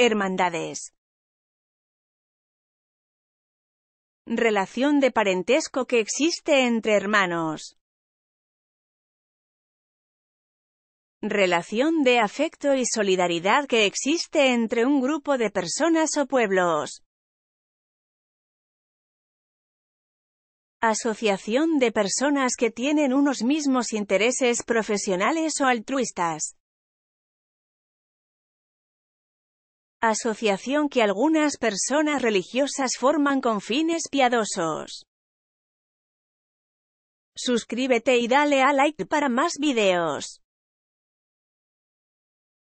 hermandades. Relación de parentesco que existe entre hermanos. Relación de afecto y solidaridad que existe entre un grupo de personas o pueblos. Asociación de personas que tienen unos mismos intereses profesionales o altruistas. asociación que algunas personas religiosas forman con fines piadosos. Suscríbete y dale a like para más videos.